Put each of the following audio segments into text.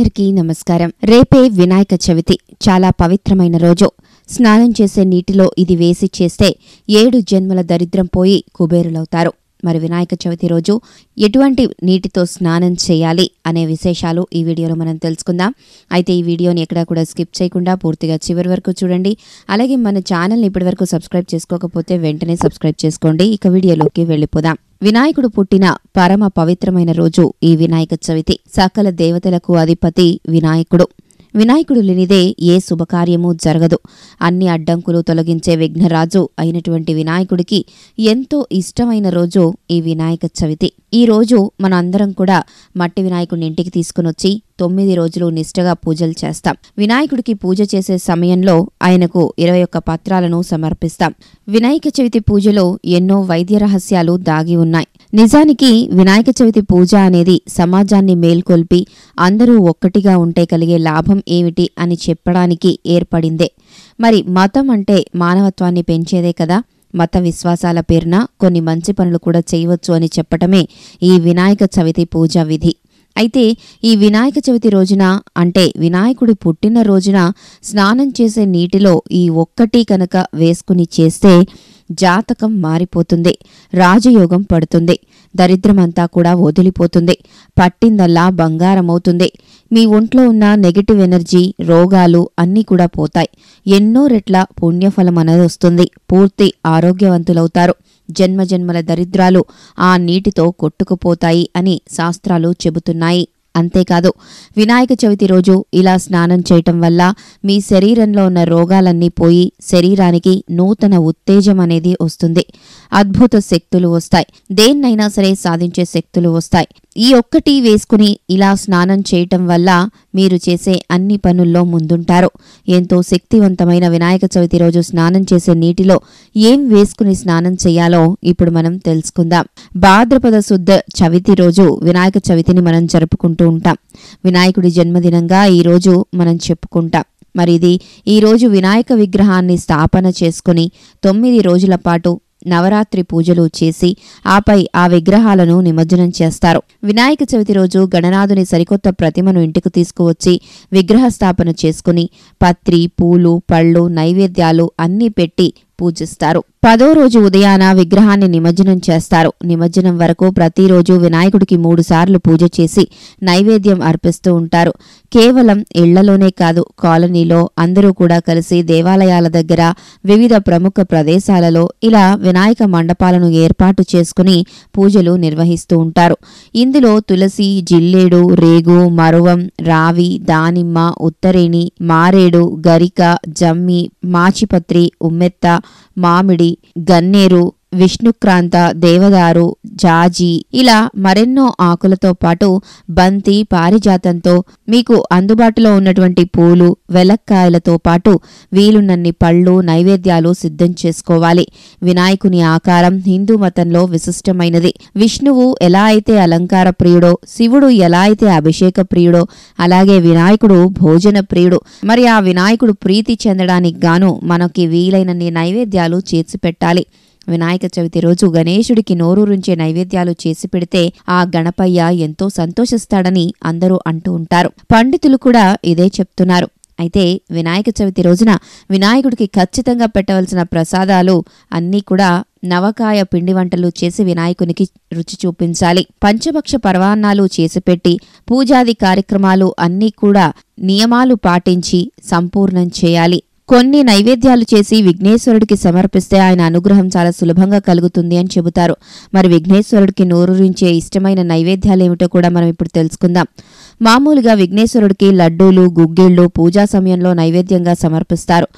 అందరికీ నమస్కారం రేపే వినాయక చవితి చాలా పవిత్రమైన రోజు స్నానం చేసే నీటిలో ఇది వేసి చేస్తే ఏడు జన్మల దరిద్రం పోయి కుబేరులవుతారు మరి వినాయక చవితి రోజు ఎటువంటి నీటితో స్నానం చేయాలి అనే విశేషాలు ఈ వీడియోలో మనం తెలుసుకుందాం అయితే ఈ వీడియోని ఎక్కడా కూడా స్కిప్ చేయకుండా పూర్తిగా చివరి వరకు చూడండి అలాగే మన ఛానల్ని వరకు సబ్స్క్రైబ్ చేసుకోకపోతే వెంటనే సబ్స్క్రైబ్ చేసుకోండి ఇక వీడియోలోకి వెళ్ళిపోదాం వినాయకుడు పుట్టిన పరమ పవిత్రమైన రోజు ఈ వినాయక చవితి సకల దేవతలకు అధిపతి వినాయకుడు వినాయకుడు లేనిదే ఏ శుభకార్యము జరగదు అన్ని అడ్డంకులు తొలగించే విఘ్నరాజు అయినటువంటి వినాయకుడికి ఎంతో ఇష్టమైన రోజు ఈ వినాయక చవితి ఈ రోజు మనందరం కూడా మట్టి వినాయకుడిని ఇంటికి వచ్చి తొమ్మిది రోజులు నిష్ఠగా పూజలు చేస్తాం వినాయకుడికి పూజ చేసే సమయంలో ఆయనకు ఇరవై ఒక్క పత్రాలను సమర్పిస్తాం వినాయక చవితి పూజలో ఎన్నో వైద్య రహస్యాలు దాగి ఉన్నాయి నిజానికి వినాయక చవితి పూజ అనేది సమాజాన్ని మేల్కొల్పి అందరూ ఒక్కటిగా ఉంటే కలిగే లాభం ఏమిటి అని చెప్పడానికి ఏర్పడిందే మరి మతం అంటే మానవత్వాన్ని పెంచేదే కదా మత విశ్వాసాల పేరున కొన్ని మంచి పనులు కూడా చేయవచ్చు అని చెప్పటమే ఈ వినాయక చవితి పూజా విధి అయితే ఈ వినాయక చవితి రోజున అంటే వినాయకుడి పుట్టిన రోజున స్నానం చేసే నీటిలో ఈ ఒక్కటి కనుక వేసుకుని చేస్తే జాతకం మారిపోతుంది రాజయోగం పడుతుంది దరిద్రమంతా కూడా వదిలిపోతుంది పట్టిందల్లా బంగారమవుతుంది మీ ఒంట్లో ఉన్న నెగిటివ్ ఎనర్జీ రోగాలు అన్నీ కూడా పోతాయి ఎన్నో రెట్ల పుణ్యఫలం అనేది వస్తుంది పూర్తి ఆరోగ్యవంతులవుతారు జన్మజన్మల దరిద్రాలు ఆ నీటితో కొట్టుకుపోతాయి అని శాస్త్రాలు చెబుతున్నాయి అంతేకాదు వినాయక చవితి రోజు ఇలా స్నానం చేయటం వల్ల మీ శరీరంలో ఉన్న రోగాలన్నీ పోయి శరీరానికి నూతన ఉత్తేజం అనేది వస్తుంది అద్భుత శక్తులు వస్తాయి దేన్నైనా సరే సాధించే శక్తులు వస్తాయి ఈ ఒక్కటి వేసుకుని ఇలా స్నానం చేయటం వల్ల మీరు చేసే అన్ని పనుల్లో ముందుంటారు ఎంతో శక్తివంతమైన వినాయక చవితి రోజు స్నానం చేసే నీటిలో ఏం వేసుకుని స్నానం చేయాలో ఇప్పుడు మనం తెలుసుకుందాం భాద్రపద శుద్ధ చవితి రోజు వినాయక చవితిని మనం జరుపుకుంటూ ఉంటాం వినాయకుడి జన్మదినంగా ఈరోజు మనం చెప్పుకుంటాం మరి ఇది ఈరోజు వినాయక విగ్రహాన్ని స్థాపన చేసుకుని తొమ్మిది రోజుల పాటు నవరాత్రి పూజలు చేసి ఆపై ఆ విగ్రహాలను నిమజ్జనం చేస్తారు వినాయక చవితి రోజు గణనాథుని సరికొత్త ప్రతిమను ఇంటికి తీసుకువచ్చి విగ్రహ స్థాపన చేసుకుని పత్రి పూలు పళ్ళు నైవేద్యాలు అన్నీ పెట్టి పూజిస్తారు పదో రోజు ఉదయాన విగ్రహాన్ని నిమజ్జనం చేస్తారు నిమజ్జనం వరకు ప్రతిరోజు వినాయకుడికి మూడుసార్లు పూజ చేసి నైవేద్యం అర్పిస్తూ ఉంటారు కేవలం ఇళ్లలోనే కాదు కాలనీలో అందరూ కూడా కలిసి దేవాలయాల దగ్గర వివిధ ప్రముఖ ప్రదేశాలలో ఇలా వినాయక మండపాలను ఏర్పాటు చేసుకుని పూజలు నిర్వహిస్తూ ఉంటారు ఇందులో తులసి జిల్లేడు రేగు మరువం రావి దానిమ్మ ఉత్తరేణి మారేడు గరిక జమ్మి మాచిపత్రి ఉమ్మెత్త మామిడి గన్నేరు విష్ణుక్రాంత దేవదారు జాజి ఇలా మరెన్నో ఆకులతో పాటు బంతి పారిజాతంతో మీకు అందుబాటులో ఉన్నటువంటి పూలు వెలక్కాయలతో పాటు వీలున్నన్ని పళ్ళు నైవేద్యాలు సిద్ధం చేసుకోవాలి వినాయకుని ఆకారం హిందూ మతంలో విశిష్టమైనది విష్ణువు ఎలా అయితే అలంకార ప్రియుడో శివుడు ఎలా అయితే అభిషేక ప్రియుడో అలాగే వినాయకుడు భోజన ప్రియుడు మరి ఆ వినాయకుడు ప్రీతి చెందడానికి గాను మనకి వీలైనన్ని నైవేద్యాలు చేర్చి పెట్టాలి వినాయక చవితి రోజు గణేశుడికి నోరూరుంచే నైవేద్యాలు చేసి పెడితే ఆ గణపయ్య ఎంతో సంతోషిస్తాడని అందరూ అంటూ ఉంటారు పండితులు కూడా ఇదే చెప్తున్నారు అయితే వినాయక చవితి రోజున వినాయకుడికి ఖచ్చితంగా పెట్టవలసిన ప్రసాదాలు అన్నీ కూడా నవకాయ పిండి వంటలు చేసి వినాయకునికి రుచి చూపించాలి పంచభక్ష పర్వాన్నాలు చేసిపెట్టి పూజాది కార్యక్రమాలు అన్నీ కూడా నియమాలు పాటించి సంపూర్ణం చేయాలి కొన్ని నైవేద్యాలు చేసి విఘ్నేశ్వరుడికి సమర్పిస్తే ఆయన అనుగ్రహం చాలా సులభంగా కలుగుతుంది అని చెబుతారు మరి విఘ్నేశ్వరుడికి నోరురించే ఇష్టమైన నైవేద్యాలు ఏమిటో కూడా మనం ఇప్పుడు తెలుసుకుందాం మామూలుగా విఘ్నేశ్వరుడికి లడ్డూలు గుగ్గిళ్ళు పూజా సమయంలో నైవేద్యంగా సమర్పిస్తారు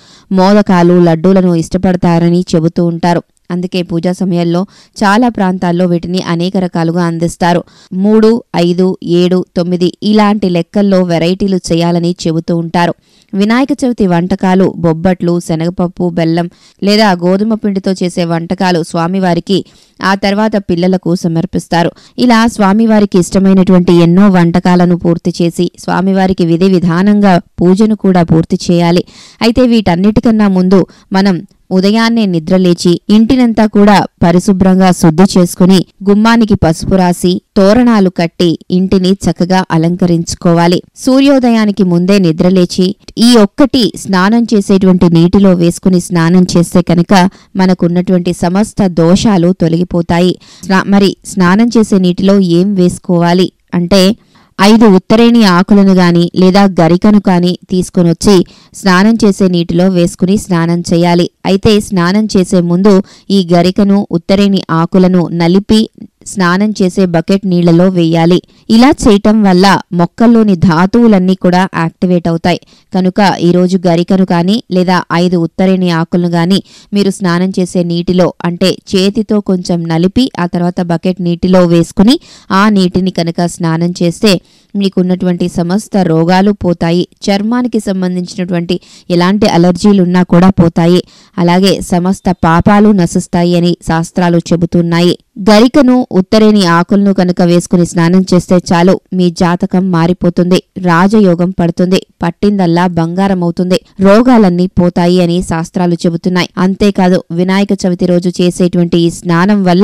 మోదకాలు లడ్డూలను ఇష్టపడతారని చెబుతూ ఉంటారు అందుకే పూజా సమయాల్లో చాలా ప్రాంతాల్లో వీటిని అనేక రకాలుగా అందిస్తారు మూడు ఐదు ఏడు తొమ్మిది ఇలాంటి లెక్కల్లో వెరైటీలు చేయాలని చెబుతూ ఉంటారు వినాయక చవితి వంటకాలు బొబ్బట్లు శనగపప్పు బెల్లం లేదా గోధుమ పిండితో చేసే వంటకాలు స్వామివారికి ఆ తర్వాత పిల్లలకు సమర్పిస్తారు ఇలా స్వామివారికి ఇష్టమైనటువంటి ఎన్నో వంటకాలను పూర్తి చేసి స్వామివారికి విధి విధానంగా పూజను కూడా పూర్తి చేయాలి అయితే వీటన్నిటికన్నా ముందు మనం ఉదయాన్నే నిద్రలేచి ఇంటినంతా కూడా పరిశుభ్రంగా శుద్ధి చేసుకుని గుమ్మానికి పసుపు రాసి తోరణాలు కట్టి ఇంటిని చక్కగా అలంకరించుకోవాలి సూర్యోదయానికి ముందే నిద్రలేచి ఈ ఒక్కటి స్నానం చేసేటువంటి నీటిలో వేసుకుని స్నానం చేస్తే కనుక మనకున్నటువంటి సమస్త దోషాలు తొలగిపోతాయి మరి స్నానం చేసే నీటిలో ఏం వేసుకోవాలి అంటే ఐదు ఉత్తరేణి ఆకులను గాని లేదా గరికను కాని తీసుకునొచ్చి స్నానం చేసే నీటిలో వేసుకుని స్నానం చేయాలి అయితే స్నానం చేసే ముందు ఈ గరికను ఉత్తరేణి ఆకులను నలిపి స్నానం చేసే బకెట్ నీళ్లలో వేయాలి ఇలా చేయటం వల్ల మొక్కల్లోని ధాతువులన్నీ కూడా యాక్టివేట్ అవుతాయి కనుక ఈరోజు గరికను కానీ లేదా ఐదు ఉత్తరేణి ఆకులను కానీ మీరు స్నానం చేసే నీటిలో అంటే చేతితో కొంచెం నలిపి ఆ తర్వాత బకెట్ నీటిలో వేసుకుని ఆ నీటిని కనుక స్నానం చేస్తే మీకున్నటువంటి సమస్త రోగాలు పోతాయి చర్మానికి సంబంధించినటువంటి ఎలాంటి అలర్జీలు ఉన్నా కూడా పోతాయి అలాగే సమస్త పాపాలు నశిస్తాయి అని శాస్త్రాలు చెబుతున్నాయి గరికను ఉత్తరేని ఆకులను కనుక వేసుకుని స్నానం చేస్తే చాలు మీ జాతకం మారిపోతుంది రాజయోగం పడుతుంది పట్టిందల్లా బంగారం అవుతుంది రోగాలన్నీ పోతాయి అని శాస్త్రాలు చెబుతున్నాయి అంతేకాదు వినాయక చవితి రోజు చేసేటువంటి ఈ స్నానం వల్ల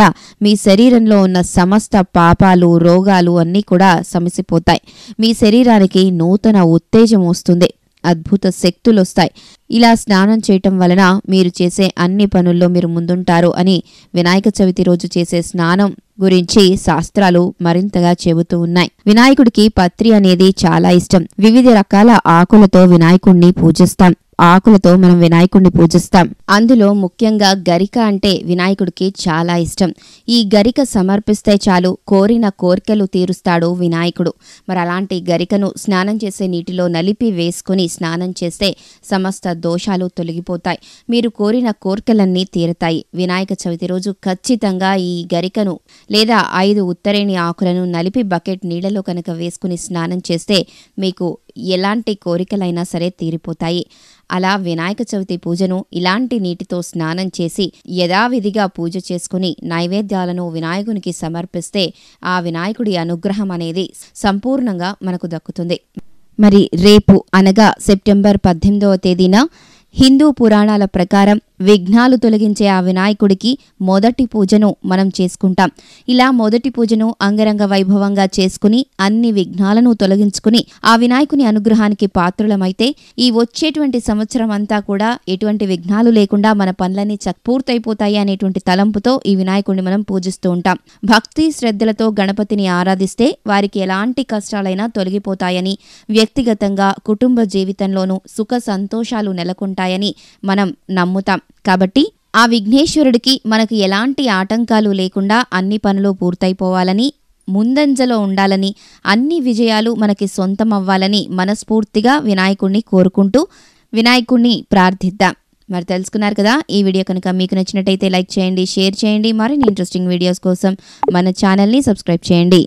మీ శరీరంలో ఉన్న సమస్త పాపాలు రోగాలు అన్నీ కూడా సమసిపోతాయి కలుగుతాయి మీ శరీరానికి నూతన ఉత్తేజం వస్తుంది అద్భుత శక్తులు వస్తాయి ఇలా స్నానం చేయటం వలన మీరు చేసే అన్ని పనుల్లో మీరు ముందుంటారు అని వినాయక చవితి రోజు చేసే స్నానం గురించి శాస్త్రాలు మరింతగా చెబుతూ ఉన్నాయి వినాయకుడికి పత్రి అనేది చాలా ఇష్టం వివిధ రకాల ఆకులతో వినాయకుణ్ణి పూజిస్తాం ఆకులతో మనం వినాయకుడిని పూజిస్తాం అందులో ముఖ్యంగా గరిక అంటే వినాయకుడికి చాలా ఇష్టం ఈ గరిక సమర్పిస్తే చాలు కోరిన కోరికలు తీరుస్తాడు వినాయకుడు మరి అలాంటి గరికను స్నానం చేసే నీటిలో నలిపి వేసుకుని స్నానం చేస్తే సమస్త దోషాలు తొలగిపోతాయి మీరు కోరిన కోరికలన్నీ తీరతాయి వినాయక చవితి రోజు ఖచ్చితంగా ఈ గరికను లేదా ఐదు ఉత్తరేణి ఆకులను నలిపి బకెట్ నీళ్లలో కనుక వేసుకుని స్నానం చేస్తే మీకు ఎలాంటి కోరికలైనా సరే తీరిపోతాయి అలా వినాయక చవితి పూజను ఇలాంటి నీటితో స్నానం చేసి యథావిధిగా పూజ చేసుకుని నైవేద్యాలను వినాయకునికి సమర్పిస్తే ఆ వినాయకుడి అనుగ్రహం అనేది సంపూర్ణంగా మనకు దక్కుతుంది మరి రేపు అనగా సెప్టెంబర్ పద్దెనిమిదవ తేదీన హిందూ పురాణాల ప్రకారం విఘ్నాలు తొలగించే ఆ వినాయకుడికి మొదటి పూజను మనం చేసుకుంటాం ఇలా మొదటి పూజను అంగరంగ వైభవంగా చేసుకుని అన్ని విఘ్నాలను తొలగించుకుని ఆ వినాయకుని అనుగ్రహానికి పాత్రులమైతే ఈ వచ్చేటువంటి సంవత్సరం అంతా కూడా ఎటువంటి విఘ్నాలు లేకుండా మన పనులన్నీ చక్పూర్తయిపోతాయి అనేటువంటి తలంపుతో ఈ వినాయకుడిని మనం పూజిస్తూ ఉంటాం భక్తి శ్రద్ధలతో గణపతిని ఆరాధిస్తే వారికి ఎలాంటి కష్టాలైనా తొలగిపోతాయని వ్యక్తిగతంగా కుటుంబ జీవితంలోనూ సుఖ సంతోషాలు నెలకొంటాయని మనం నమ్ముతాం కాబట్టి ఆ విఘ్నేశ్వరుడికి మనకు ఎలాంటి ఆటంకాలు లేకుండా అన్ని పనులు పూర్తయిపోవాలని ముందంజలో ఉండాలని అన్ని విజయాలు మనకి సొంతమవ్వాలని మనస్ఫూర్తిగా వినాయకుణ్ణి కోరుకుంటూ వినాయకుణ్ణి ప్రార్థిద్దాం మరి తెలుసుకున్నారు కదా ఈ వీడియో కనుక మీకు నచ్చినట్టయితే లైక్ చేయండి షేర్ చేయండి మరిన్ని ఇంట్రెస్టింగ్ వీడియోస్ కోసం మన ఛానల్ని సబ్స్క్రైబ్ చేయండి